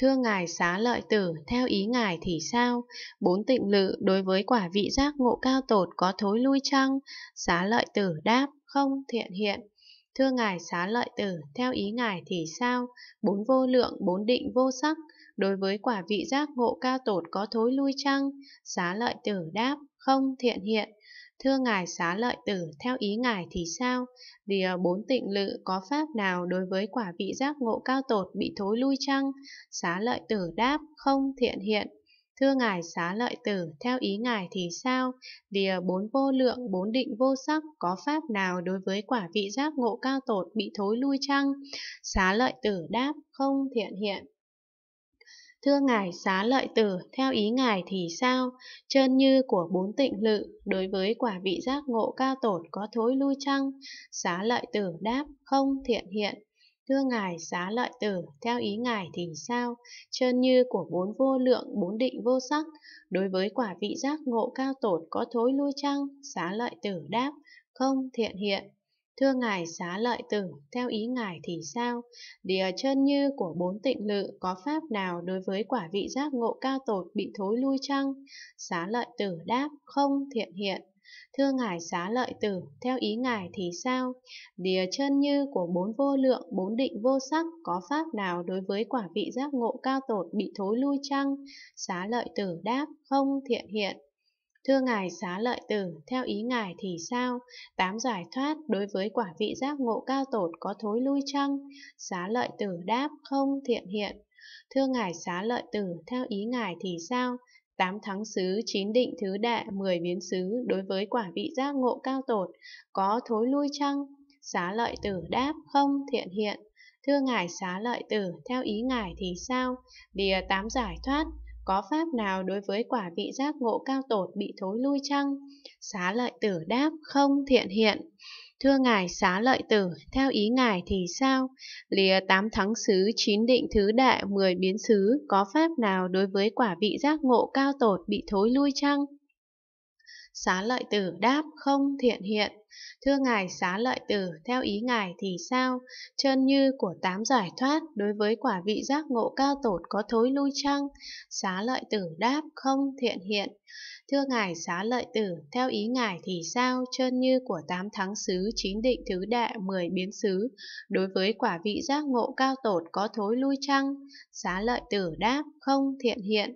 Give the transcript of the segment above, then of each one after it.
Thưa ngài xá lợi tử, theo ý ngài thì sao? Bốn tịnh lự đối với quả vị giác ngộ cao tột có thối lui chăng? Xá lợi tử đáp, không thiện hiện. Thưa ngài xá lợi tử, theo ý ngài thì sao? Bốn vô lượng, bốn định vô sắc, đối với quả vị giác ngộ cao tột có thối lui chăng? Xá lợi tử đáp, không thiện hiện. Thưa ngài xá lợi tử, theo ý ngài thì sao? Lìa ờ, bốn tịnh lự có pháp nào đối với quả vị giác ngộ cao tột bị thối lui chăng? Xá lợi tử đáp, không thiện hiện. Thưa ngài xá lợi tử, theo ý ngài thì sao? Lìa ờ, bốn vô lượng, bốn định vô sắc có pháp nào đối với quả vị giác ngộ cao tột bị thối lui chăng? Xá lợi tử đáp, không thiện hiện. Thưa ngài xá lợi tử, theo ý ngài thì sao? Trơn như của bốn tịnh lự, đối với quả vị giác ngộ cao tổn có thối lui chăng? Xá lợi tử đáp, không thiện hiện. Thưa ngài xá lợi tử, theo ý ngài thì sao? Trơn như của bốn vô lượng, bốn định vô sắc, đối với quả vị giác ngộ cao tổn có thối lui chăng? Xá lợi tử đáp, không thiện hiện. Thưa ngài xá lợi tử, theo ý ngài thì sao? Địa chân như của bốn tịnh lự có pháp nào đối với quả vị giác ngộ cao tột bị thối lui chăng? Xá lợi tử đáp, không thiện hiện. Thưa ngài xá lợi tử, theo ý ngài thì sao? Địa chân như của bốn vô lượng, bốn định vô sắc có pháp nào đối với quả vị giác ngộ cao tột bị thối lui chăng? Xá lợi tử đáp, không thiện hiện. Thưa Ngài xá lợi tử, theo ý Ngài thì sao? Tám giải thoát đối với quả vị giác ngộ cao tột có thối lui chăng? Xá lợi tử đáp không thiện hiện. Thưa Ngài xá lợi tử, theo ý Ngài thì sao? Tám thắng xứ, chín định thứ đệ, mười biến xứ đối với quả vị giác ngộ cao tột có thối lui chăng? Xá lợi tử đáp không thiện hiện. Thưa Ngài xá lợi tử, theo ý Ngài thì sao? Lìa tám giải thoát, có pháp nào đối với quả vị giác ngộ cao tột bị thối lui chăng? Xá lợi tử đáp, không thiện hiện. Thưa ngài xá lợi tử, theo ý ngài thì sao? Lìa tám thắng xứ, chín định thứ đại, mười biến xứ, có pháp nào đối với quả vị giác ngộ cao tột bị thối lui chăng? Xá lợi tử đáp, không thiện hiện. Thưa Ngài xá lợi tử, theo ý Ngài thì sao? Trơn như của tám giải thoát đối với quả vị giác ngộ cao tột có thối lui chăng? Xá lợi tử đáp không thiện hiện. Thưa Ngài xá lợi tử, theo ý Ngài thì sao? Trơn như của tám thắng xứ, chín định thứ đệ mười biến xứ, đối với quả vị giác ngộ cao tột có thối lui chăng? Xá lợi tử đáp, không thiện hiện.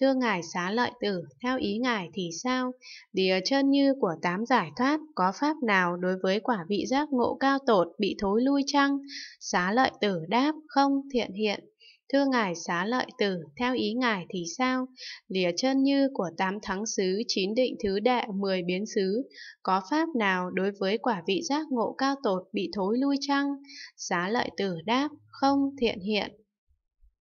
Thưa Ngài xá lợi tử, theo ý Ngài thì sao? Đìa chân như của tám giải thoát, có pháp nào đối với quả vị giác ngộ cao tột bị thối lui chăng? Xá lợi tử đáp, không, thiện hiện. Thưa ngài xá lợi tử, theo ý ngài thì sao? Lìa chân như của tám thắng xứ, chín định thứ đệ, mười biến xứ, có pháp nào đối với quả vị giác ngộ cao tột bị thối lui chăng? Xá lợi tử đáp, không, thiện hiện.